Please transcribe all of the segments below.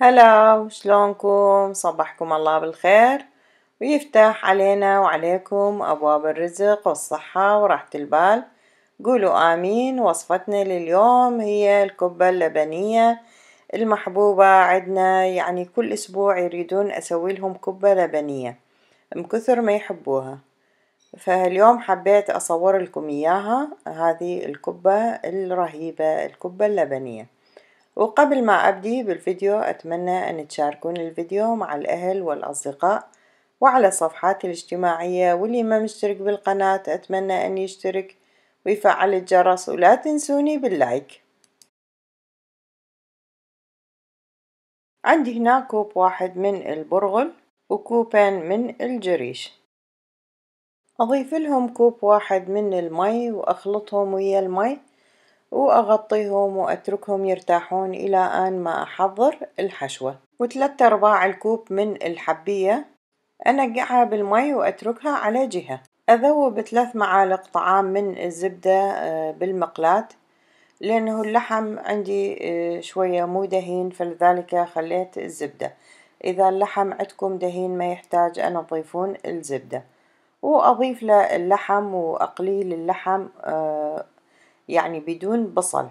هلا وشلونكم صبحكم الله بالخير ويفتح علينا وعليكم أبواب الرزق والصحة وراحة البال قولوا آمين وصفتنا لليوم هي الكبة اللبنية المحبوبة عندنا يعني كل أسبوع يريدون أسوي لهم كبة لبنية من كثر ما يحبوها فاليوم حبيت أصور لكم إياها هذه الكبة الرهيبة الكبة اللبنية وقبل ما أبدي بالفيديو أتمنى أن تشاركوني الفيديو مع الأهل والأصدقاء وعلى صفحاتي الاجتماعية واللي ما مشترك بالقناة أتمنى أن يشترك ويفعل الجرس ولا تنسوني باللايك عندي هنا كوب واحد من البرغل وكوبين من الجريش أضيف لهم كوب واحد من المي وأخلطهم ويا المي وأغطيهم وأتركهم يرتاحون إلى أن ما أحضر الحشوة وثلاثة أرباع الكوب من الحبية أنقعها بالمي وأتركها على جهة أذوب ثلاث معالق طعام من الزبدة آه، بالمقلاة لأنه اللحم عندي آه، شوية مو دهين فلذلك خليت الزبدة إذا اللحم عندكم دهين ما يحتاج أن أضيفون الزبدة وأضيف له اللحم وأقليل اللحم آه، يعني بدون بصل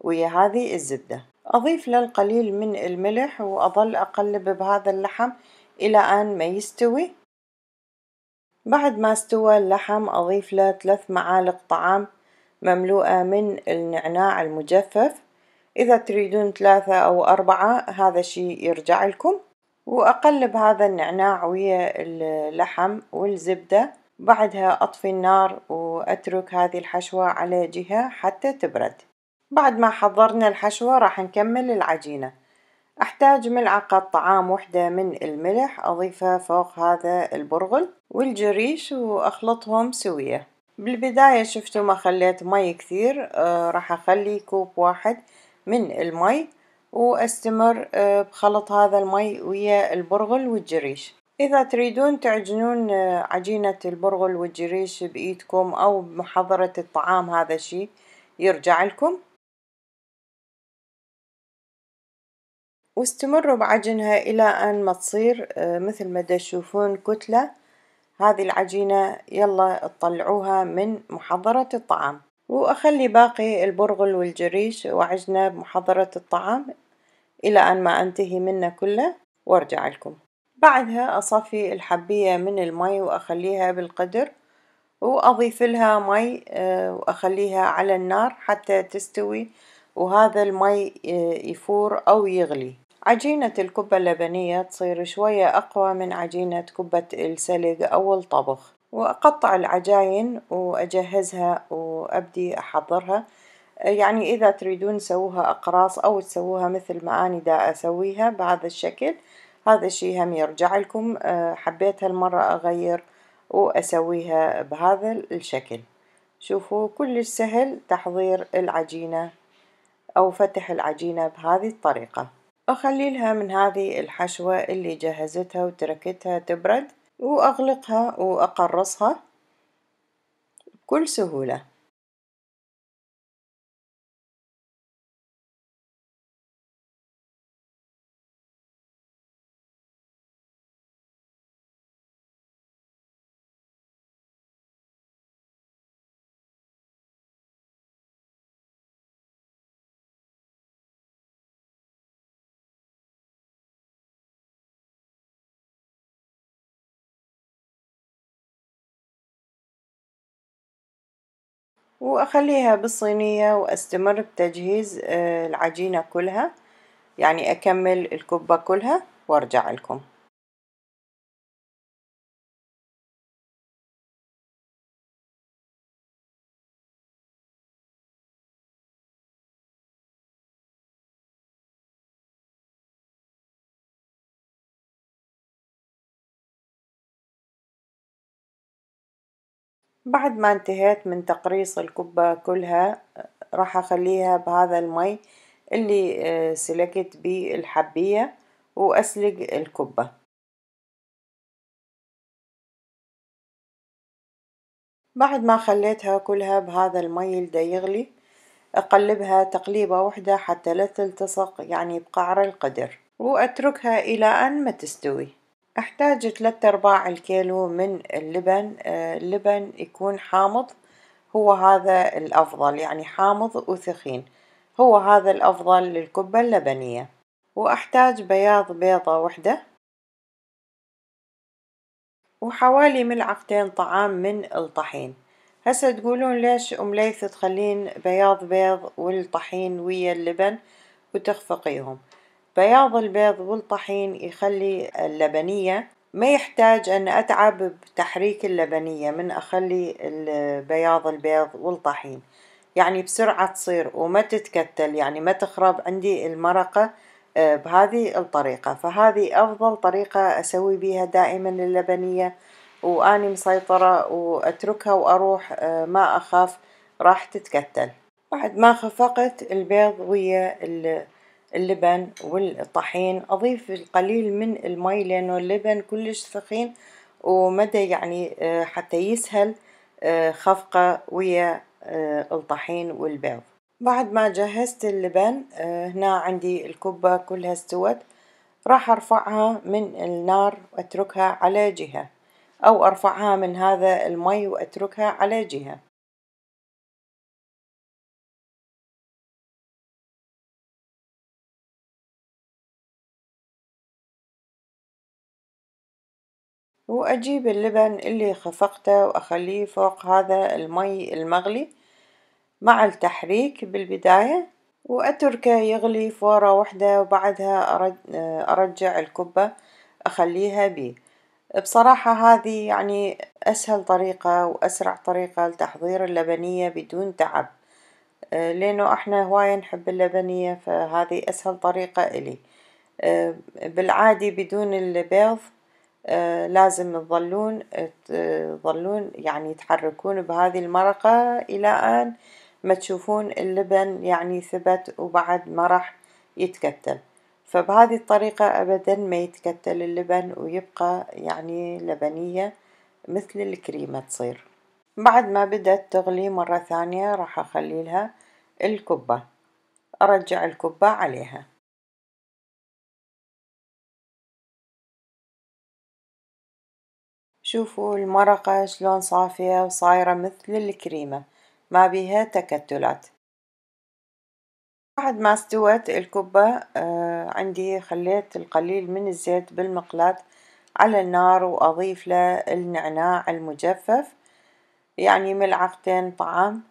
ويا هذه الزبدة أضيف له القليل من الملح وأظل أقلب بهذا اللحم إلى أن ما يستوي بعد ما استوى اللحم أضيف له ثلاث معالق طعام مملوءة من النعناع المجفف إذا تريدون ثلاثة أو أربعة هذا شيء يرجع لكم وأقلب هذا النعناع ويا اللحم والزبدة بعدها أطفي النار وأترك هذه الحشوة على جهة حتى تبرد بعد ما حضرنا الحشوة راح نكمل العجينة أحتاج ملعقة طعام وحدة من الملح أضيفها فوق هذا البرغل والجريش وأخلطهم سوية بالبداية شفتوا ما خليت مي كثير آه راح أخلي كوب واحد من المي وأستمر آه بخلط هذا المي ويا البرغل والجريش إذا تريدون تعجنون آه، عجينة البرغل والجريش بإيدكم أو بمحضرة الطعام هذا الشي يرجعلكم واستمروا بعجنها إلى أن ما تصير آه، مثل ما تشوفون كتلة هذه العجينة يلا تطلعوها من محضرة الطعام وأخلي باقي البرغل والجريش وعجنه بمحضرة الطعام إلى أن ما أنتهي منه كله وارجع لكم بعدها أصفي الحبية من المي وأخليها بالقدر لها مي آه، وأخليها على النار حتى تستوي وهذا المي آه، يفور أو يغلي عجينة الكبة اللبنية تصير شوية أقوى من عجينة كبة السلق أو الطبخ وأقطع العجاين وأجهزها وأبدي أحضرها آه، يعني إذا تريدون سووها أقراص أو تسووها مثل ما أنا دا أسويها بهذا الشكل هذا الشي هم يرجع لكم آه، حبيت هالمرة أغير وأسويها بهذا الشكل شوفوا كلش سهل تحضير العجينة أو فتح العجينة بهذه الطريقة أخلي لها من هذه الحشوة اللي جهزتها وتركتها تبرد وأغلقها وأقرصها بكل سهولة وأخليها بالصينية وأستمر بتجهيز آه، العجينة كلها يعني أكمل الكبة كلها وأرجع لكم بعد ما انتهيت من تقريص الكبة كلها راح أخليها بهذا المي اللي آه، سلقت بيه الحبية وأسلق الكبة بعد ما خليتها كلها بهذا المي اللي يغلي أقلبها تقليبة واحدة حتى لا تلتصق يعني بقعر القدر وأتركها إلى أن ما تستوي أحتاج تلات أرباع الكيلو من اللبن آه، اللبن يكون حامض هو هذا الأفضل يعني حامض وثخين هو هذا الأفضل للكبة اللبنية وأحتاج بياض بيضة وحدة وحوالي ملعقتين طعام من الطحين هسه تقولون ليش أم ليث تخلين بياض بيض والطحين ويا اللبن وتخفقيهم بياض البيض والطحين يخلي اللبنية ما يحتاج أن أتعب بتحريك اللبنية من أخلي بياض البيض والطحين يعني بسرعة تصير وما تتكتل يعني ما تخرب عندي المرقة آه، بهذه الطريقة فهذه أفضل طريقة أسوي بيها دائما اللبنية وأني مسيطرة وأتركها وأروح آه، ما أخاف راح تتكتل بعد ما خفقت البيض ويا اللبن والطحين أضيف القليل من المي لأنه اللبن كلش ثخين ومدى يعني آه، حتى يسهل آه، خفقة ويا آه، الطحين والبيض بعد ما جهزت اللبن هنا عندي الكبة كلها استوت راح أرفعها من النار وأتركها على جهة أو أرفعها من هذا المي وأتركها على جهة وأجيب اللبن اللي خفقته وأخليه فوق هذا المي المغلي مع التحريك بالبداية وأتركه يغلي فورة واحدة وبعدها أرجع الكبة أخليها بيه بصراحة هذه يعني أسهل طريقة وأسرع طريقة لتحضير اللبنية بدون تعب لأنه إحنا هواية نحب اللبنية فهذه أسهل طريقة إلي بالعادي بدون البيض آه، لازم تظلون تظلون يعني تحركون بهذه المرقة إلى أن ما تشوفون اللبن يعني ثبت وبعد ما راح يتكتل فبهذه الطريقة أبدا ما يتكتل اللبن ويبقى يعني لبنية مثل الكريمة تصير بعد ما بدأت تغلي مرة ثانية راح أخلي لها الكبة أرجع الكبة عليها شوفوا المرقة شلون صافية وصايرة مثل الكريمة ما بيها تكتلات، بعد ما استوت الكبة آه، عندي خليت القليل من الزيت بالمقلاة على النار له النعناع المجفف يعني ملعقتين طعام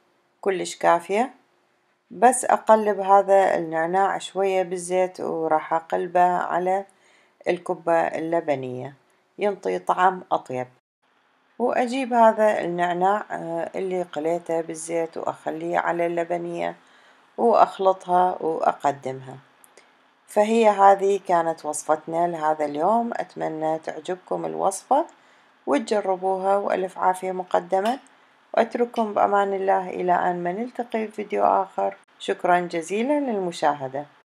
كلش كافية، بس أقلب هذا النعناع شوية بالزيت وراح أقلبه على الكبة اللبنية. ينطي طعم أطيب وأجيب هذا النعناع آه، اللي قليته بالزيت وأخليه على اللبنية وأخلطها وأقدمها فهي هذه كانت وصفتنا لهذا اليوم أتمنى تعجبكم الوصفة وتجربوها وألف عافية مقدمة وأترككم بأمان الله إلى أن ما نلتقي في فيديو آخر شكرا جزيلا للمشاهدة